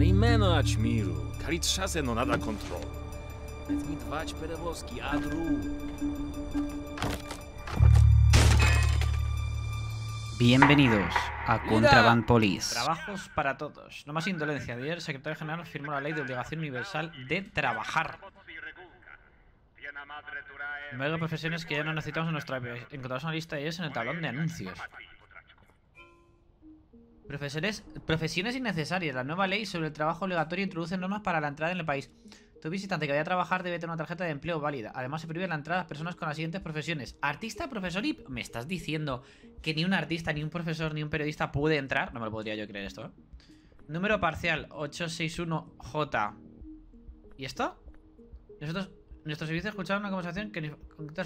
Bienvenidos a Contraband Police. Trabajos para todos. No más indolencia. Ayer el secretario general firmó la ley de obligación universal de trabajar. Nueve profesiones que ya no necesitamos en nuestra... Encontramos una lista de ellas en el tablón de anuncios. Profesores, profesiones innecesarias. La nueva ley sobre el trabajo obligatorio introduce normas para la entrada en el país. Tu visitante que vaya a trabajar debe tener una tarjeta de empleo válida. Además, se prohíbe la entrada a personas con las siguientes profesiones. Artista, profesor y... ¿Me estás diciendo que ni un artista, ni un profesor, ni un periodista puede entrar? No me lo podría yo creer esto, ¿eh? Número parcial, 861J. ¿Y esto? Nuestros nuestro servicio escucharon una conversación que nos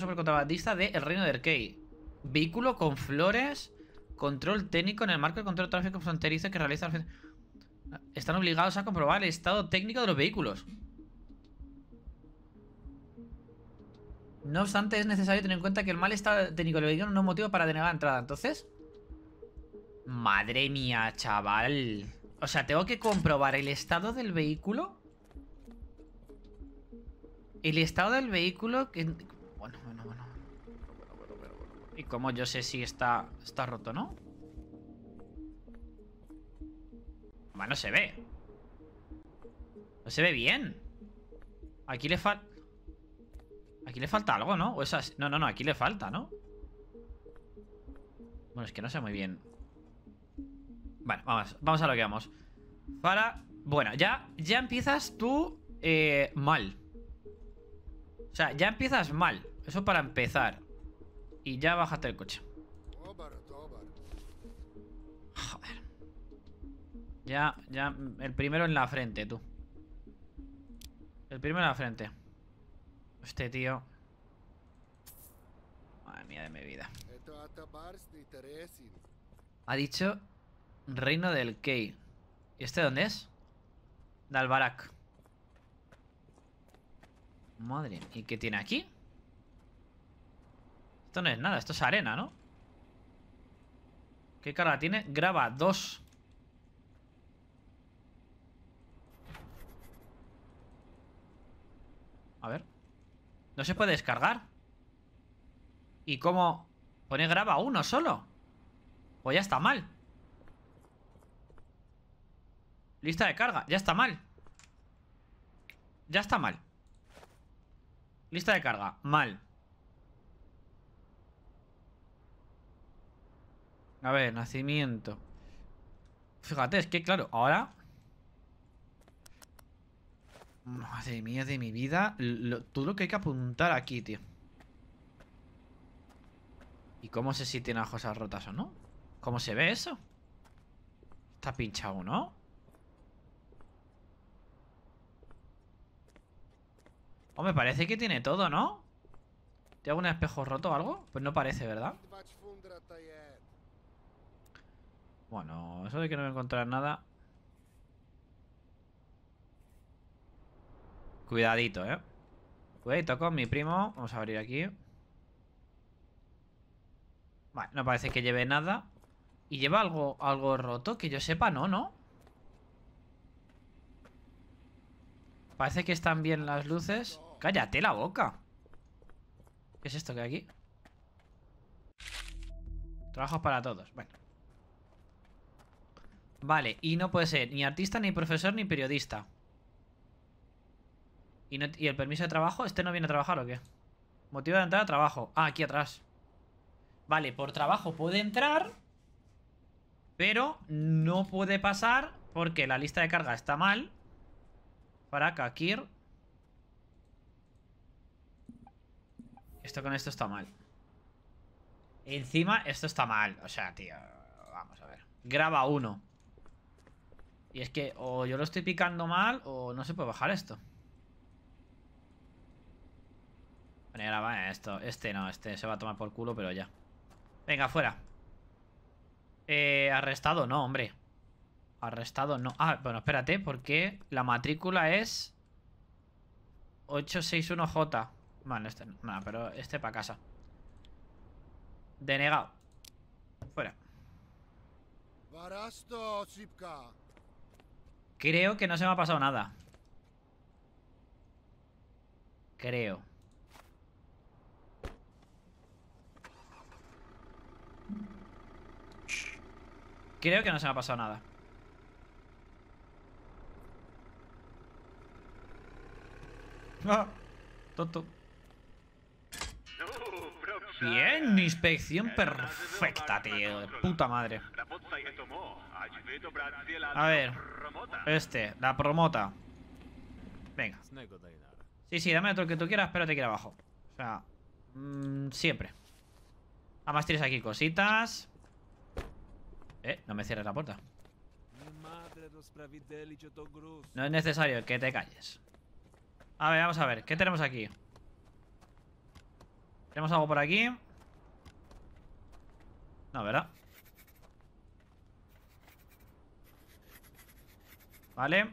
sobre el contrabandista de El Reino de Erkei. Vehículo con flores Control técnico en el marco del control de tráfico fronterizo que realiza... Están obligados a comprobar el estado técnico de los vehículos. No obstante, es necesario tener en cuenta que el mal estado técnico del vehículo no es motivo para denegar la entrada. Entonces... Madre mía, chaval. O sea, tengo que comprobar el estado del vehículo. El estado del vehículo que... Bueno, bueno, bueno. ¿Y como yo sé si está, está roto, no? Bueno, se ve. No se ve bien. Aquí le falta... Aquí le falta algo, ¿no? O esas... No, no, no, aquí le falta, ¿no? Bueno, es que no sé muy bien. Bueno, vamos, vamos a lo que vamos. Para... Bueno, ya, ya empiezas tú eh, mal. O sea, ya empiezas mal. Eso para empezar. Y ya bajaste el coche. Joder. Ya, ya, el primero en la frente, tú. El primero en la frente. Este tío. Madre mía de mi vida. Ha dicho Reino del Kei. ¿Y este dónde es? Dalbarak. Madre, ¿y qué tiene aquí? Esto no es nada, esto es arena, ¿no? ¿Qué carga tiene? Graba 2 A ver ¿No se puede descargar? ¿Y cómo? Pone graba 1 solo Pues ya está mal Lista de carga, ya está mal Ya está mal Lista de carga, mal A ver, nacimiento. Fíjate, es que claro, ahora... Madre mía de mi vida. todo lo que hay que apuntar aquí, tío. ¿Y cómo sé si tiene las cosas rotas o no? ¿Cómo se ve eso? Está pinchado, ¿no? O me parece que tiene todo, ¿no? ¿Tiene algún espejo roto o algo? Pues no parece, ¿verdad? Bueno, eso de que no a encontrar nada... Cuidadito, ¿eh? Cuidadito con mi primo. Vamos a abrir aquí. Vale, no parece que lleve nada. ¿Y lleva algo, algo roto? Que yo sepa, no, ¿no? Parece que están bien las luces. ¡Cállate la boca! ¿Qué es esto que hay aquí? Trabajos para todos. Bueno. Vale, y no puede ser ni artista, ni profesor, ni periodista. ¿Y, el permiso de trabajo? ¿Este no viene a trabajar o qué? Motivo de entrada, trabajo. Ah, aquí atrás. Vale, por trabajo puede entrar, pero no puede pasar porque la lista de carga está mal. Para Kakir. Esto con esto está mal. Encima, esto está mal. O sea, tío, vamos a ver. Graba uno. Y es que o yo lo estoy picando mal o no se puede bajar esto. Bueno, esto. Este no, este se va a tomar por culo, pero ya. Venga, fuera. Eh, arrestado, no, hombre. Arrestado, no. Ah, bueno, espérate, porque la matrícula es 861J. Vale, este, nada, pero este para casa. Denegado. Fuera. Creo que no se me ha pasado nada. Creo. Creo que no se me ha pasado nada. Ah, tonto. Bien, inspección perfecta, tío. De puta madre. A ver. Este, la promota. Venga. Sí, sí, dame lo que tú quieras, pero te quiero abajo. O sea, mm, siempre. Además tienes aquí cositas. Eh, no me cierres la puerta. No es necesario que te calles. A ver, vamos a ver. ¿Qué tenemos aquí? ¿Tenemos algo por aquí? No, ¿verdad? Vale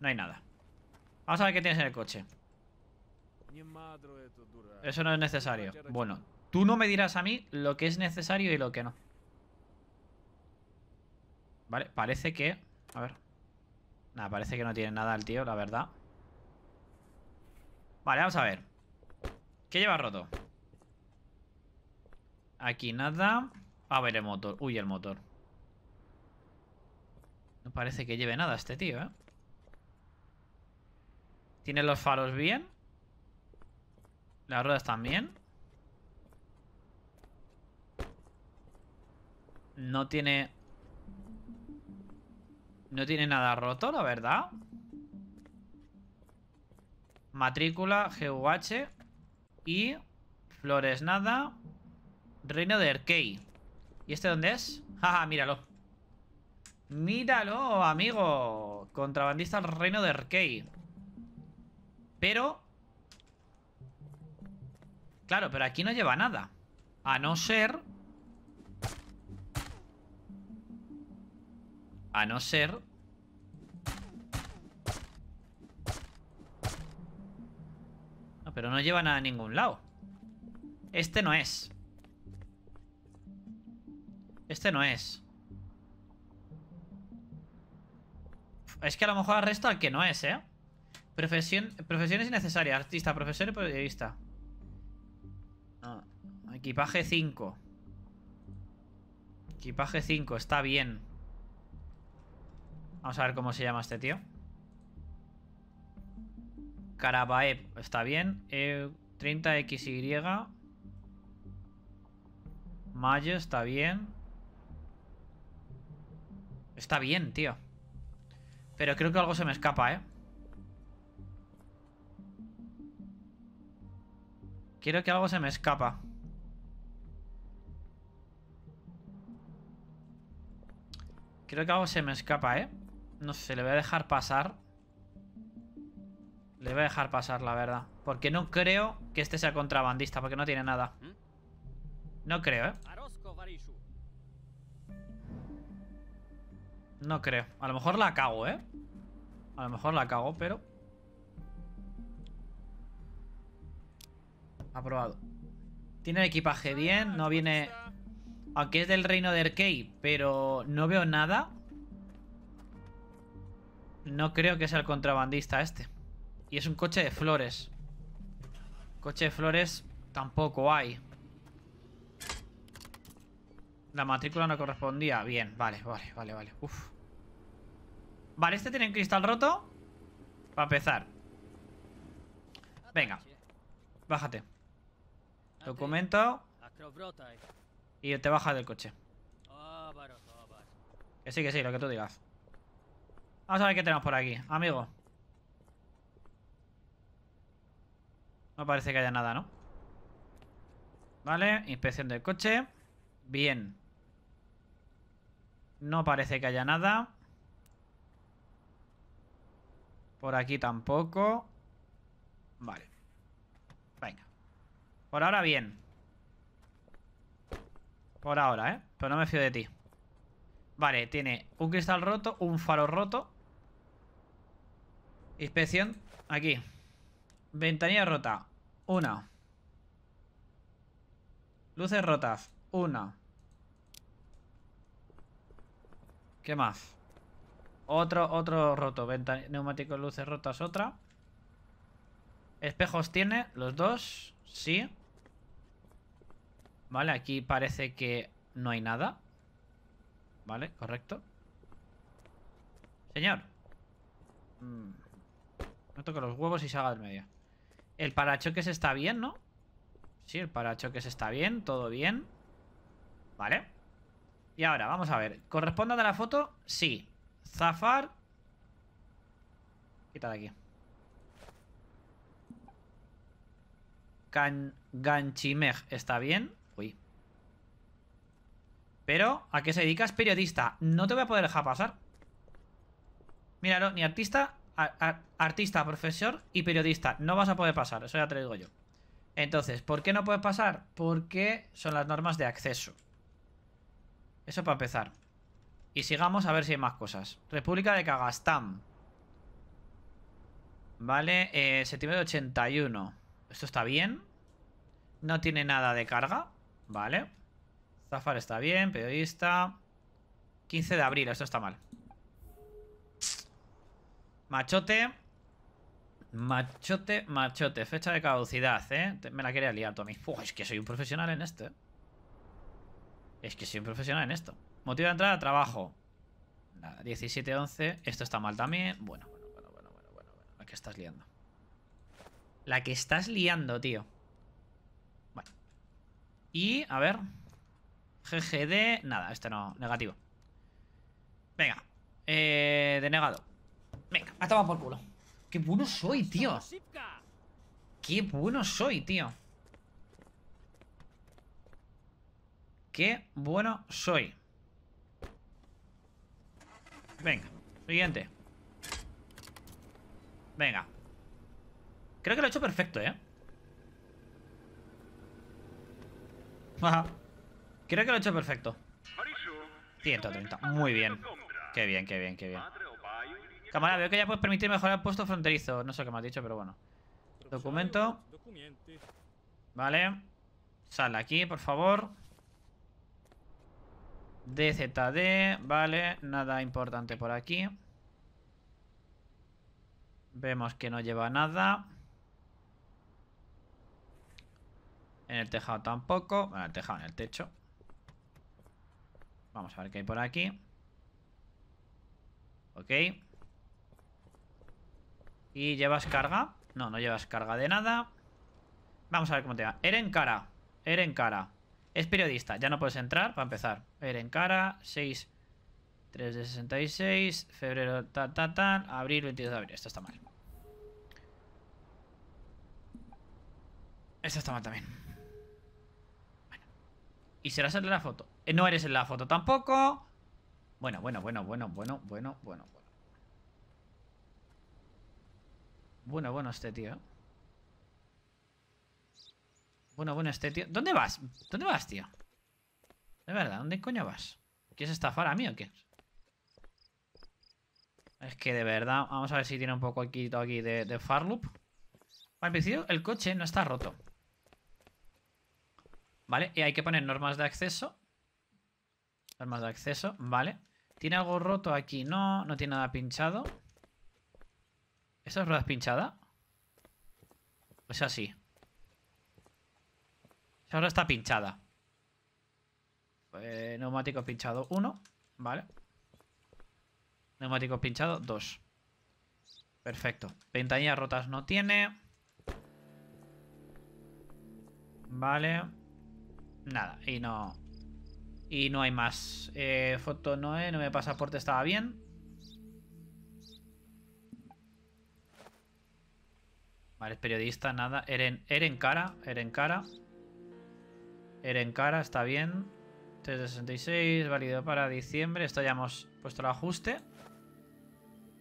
No hay nada Vamos a ver qué tienes en el coche Eso no es necesario Bueno, tú no me dirás a mí Lo que es necesario y lo que no Vale, parece que A ver Nada, parece que no tiene nada el tío, la verdad Vale, vamos a ver ¿Qué lleva roto? Aquí nada A ver el motor, uy el motor parece que lleve nada este tío, ¿eh? Tiene los faros bien. Las ruedas también. No tiene... No tiene nada roto, la verdad. Matrícula, GUH y Flores nada. Reino de Erkei. ¿Y este dónde es? Jaja, ah, míralo. Míralo, amigo. Contrabandista al reino de Arkei. Pero... Claro, pero aquí no lleva nada. A no ser... A no ser... No, pero no lleva nada a ningún lado. Este no es. Este no es. es que a lo mejor arresto al que no es, ¿eh? Profesión, es innecesaria. Artista, profesor y periodista. Ah, equipaje 5. Equipaje 5, está bien. Vamos a ver cómo se llama este tío. Karabaev, está bien. 30XY. E, Mayo, está bien. Está bien, tío. Pero creo que algo se me escapa, ¿eh? Quiero que algo se me escapa. Creo que algo se me escapa, ¿eh? No sé, le voy a dejar pasar. Le voy a dejar pasar, la verdad. Porque no creo que este sea contrabandista, porque no tiene nada. No creo, ¿eh? No creo. A lo mejor la cago, ¿eh? A lo mejor la cago, pero... Aprobado. Tiene el equipaje bien, no viene... Aunque es del reino de Erkei, pero no veo nada. No creo que sea el contrabandista este. Y es un coche de flores. Coche de flores tampoco hay. La matrícula no correspondía. Bien, vale, vale, vale, vale. Uf. Vale, este tiene cristal roto. Para empezar. Venga. Bájate. Documento. Y te bajas del coche. Que sí, que sí, lo que tú digas. Vamos a ver qué tenemos por aquí, amigo. No parece que haya nada, ¿no? Vale, inspección del coche. Bien. No parece que haya nada. Por aquí tampoco. Vale. Venga. Por ahora bien. Por ahora, ¿eh? Pero no me fío de ti. Vale, tiene un cristal roto, un faro roto. Inspección. Aquí. Ventanilla rota. Una. Luces rotas. Una. ¿Qué más? Otro, otro roto. Venta, neumático, luces rotas, otra. Espejos tiene, los dos. Sí. Vale, aquí parece que no hay nada. Vale, correcto. Señor. Mm. No toque los huevos y salga del medio. El parachoques está bien, ¿no? Sí, el parachoques está bien, todo bien. Vale. Y ahora, vamos a ver. ¿corresponde a la foto? Sí. Zafar. Quita de aquí. Can Ganchimej está bien. Uy. Pero, ¿a qué se dedicas? Periodista. No te voy a poder dejar pasar. Míralo, ni artista, artista, profesor y periodista. No vas a poder pasar, eso ya te lo digo yo. Entonces, ¿por qué no puedes pasar? Porque son las normas de acceso. Eso para empezar. Y sigamos a ver si hay más cosas. República de Kagastán. Vale, eh, septiembre de 81. Esto está bien. No tiene nada de carga. Vale. Zafar está bien, periodista. 15 de abril, esto está mal. Machote. Machote, machote. Fecha de caducidad, ¿eh? Me la quería liar, Tommy. Uf, es que soy un profesional en este. Es que soy un profesional en esto. Motivo de entrada, trabajo. 17, 11. Esto está mal también. Bueno, bueno, bueno, bueno, bueno, La que estás liando. La que estás liando, tío. Y, a ver. GGD. Nada, esto no. Negativo. Venga. Eh, denegado. Venga, a tomar por culo. Qué bueno soy, tío. Qué bueno soy, tío. Qué bueno soy. Venga, siguiente. Venga. Creo que lo he hecho perfecto, ¿eh? Creo que lo he hecho perfecto. 130. Muy bien. Qué bien, qué bien, qué bien. Camarada, veo que ya puedes permitir mejorar el puesto fronterizo. No sé qué me has dicho, pero bueno. Documento. Vale. Sal aquí, por favor. DZD, vale, nada importante por aquí. Vemos que no lleva nada. En el tejado tampoco. Bueno, el tejado, en el techo. Vamos a ver qué hay por aquí. Ok. ¿Y llevas carga? No, no llevas carga de nada. Vamos a ver cómo te va. Eren cara. Eren cara. Es periodista, ya no puedes entrar para empezar. Ver en cara, 6, 3 de 66, febrero, ta, ta, tal, abril, 22 de abril. Esto está mal. Esto está mal también. ¿Y serás el de la foto? Eh, no eres el de la foto tampoco. Bueno, bueno, bueno, bueno, bueno, bueno, bueno, bueno. Bueno, bueno este tío, bueno, bueno, este tío. ¿Dónde vas? ¿Dónde vas, tío? De verdad, ¿dónde coño vas? ¿Quieres estafar a mí o qué? Es que de verdad, vamos a ver si tiene un poco aquí, aquí de, de Farloop. Al principio, el coche no está roto. Vale, y hay que poner normas de acceso. Normas de acceso, vale. ¿Tiene algo roto aquí? No, no tiene nada pinchado. ¿Esta es rueda pinchada? Pues así. Ahora está pinchada. Eh, neumático pinchado 1, ¿vale? Neumático pinchado 2. Perfecto. Ventanillas rotas no tiene. Vale. Nada, y no... Y no hay más. Eh, foto no, es. no me pasaporte estaba bien. Vale, periodista, nada. Eren, Eren cara, Eren cara cara, está bien. 366, válido para diciembre. Esto ya hemos puesto el ajuste.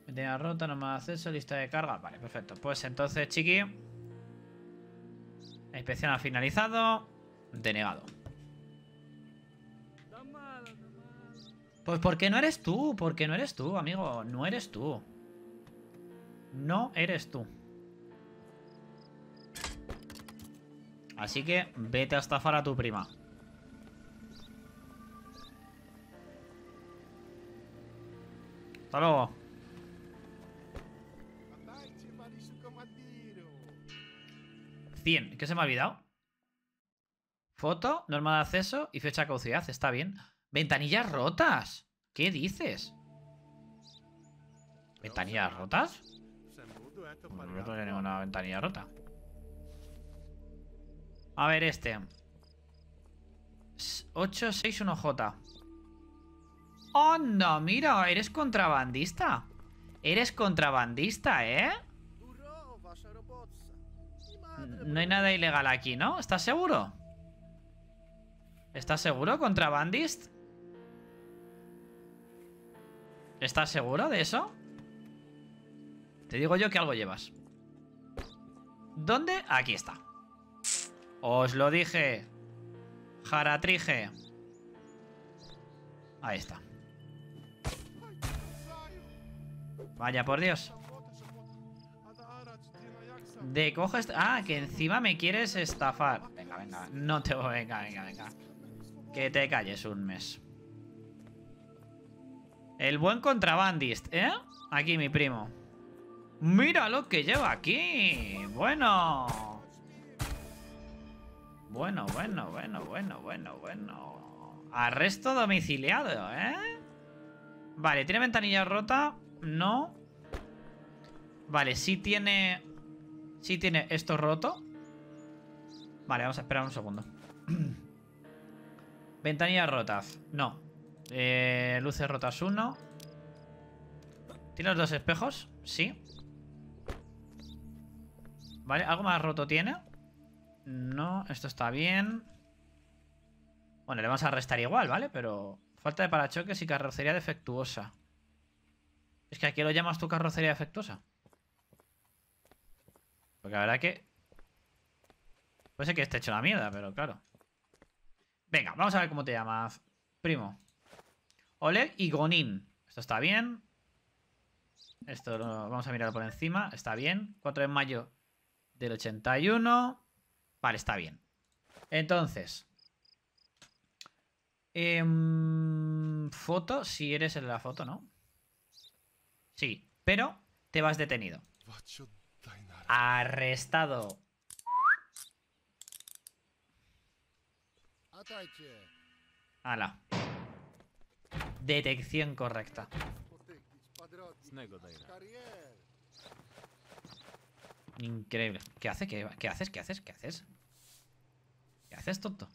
tenía rota, no me acceso, lista de carga. Vale, perfecto. Pues entonces, chiqui. La inspección ha finalizado. Denegado. Pues porque no eres tú, porque no eres tú, amigo. No eres tú. No eres tú. Así que vete a estafar a tu prima. Hasta luego. ¿Qué se me ha olvidado? Foto, norma de acceso y fecha de caducidad. Está bien. ¿Ventanillas rotas? ¿Qué dices? ¿Ventanillas rotas? No, no tengo una ventanilla rota. A ver, este. 861J. ¡Oh, no! Mira, eres contrabandista. Eres contrabandista, ¿eh? No hay nada ilegal aquí, ¿no? ¿Estás seguro? ¿Estás seguro, contrabandist? ¿Estás seguro de eso? Te digo yo que algo llevas. ¿Dónde? Aquí está. Os lo dije. Jaratrije. Ahí está. Vaya por Dios. De cojo este- Ah, que encima me quieres estafar. Venga, venga. No te Venga, venga, venga. Que te calles un mes. El buen contrabandist, ¿eh? Aquí mi primo. Mira lo que lleva aquí. Bueno. Bueno, bueno, bueno, bueno, bueno, bueno. Arresto domiciliado, ¿eh? Vale, ¿tiene ventanilla rota? No. Vale, sí tiene... Sí tiene esto roto. Vale, vamos a esperar un segundo. Ventanilla rotas. No. Eh, luces rotas uno ¿Tiene los dos espejos? Sí. Vale, ¿algo más roto tiene? No, esto está bien. Bueno, le vamos a restar igual, ¿vale? Pero falta de parachoques y carrocería defectuosa. Es que aquí lo llamas tu carrocería defectuosa. Porque la verdad que... Puede ser que esté hecho la mierda, pero claro. Venga, vamos a ver cómo te llamas, primo. Oler y Gonin. Esto está bien. Esto lo vamos a mirar por encima. Está bien. 4 de mayo del 81. Vale, está bien. Entonces. Em, foto, si eres en la foto, ¿no? Sí, pero te vas detenido. Arrestado. Ala. Detección correcta. Increíble. ¿Qué hace? ¿Qué, haces? ¿Qué haces? ¿Qué haces? ¿Qué haces, tonto?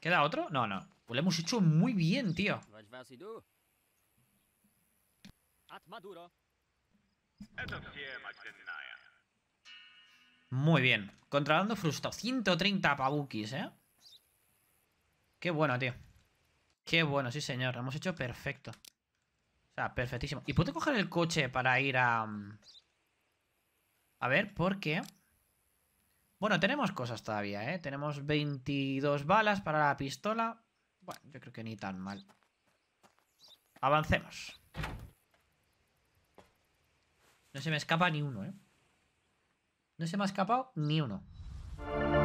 ¿Queda otro? No, no. Pues lo hemos hecho muy bien, tío. Pues muy bien. Controlando frusto. 130 pabukis, ¿eh? Qué bueno, tío. Qué bueno, sí, señor. hemos hecho perfecto. O sea, perfectísimo. ¿Y puedo coger el coche para ir a... Mm, a ver, ¿por qué? Bueno, tenemos cosas todavía, ¿eh? Tenemos 22 balas para la pistola. Bueno, yo creo que ni tan mal. Avancemos. No se me escapa ni uno, ¿eh? No se me ha escapado ni uno.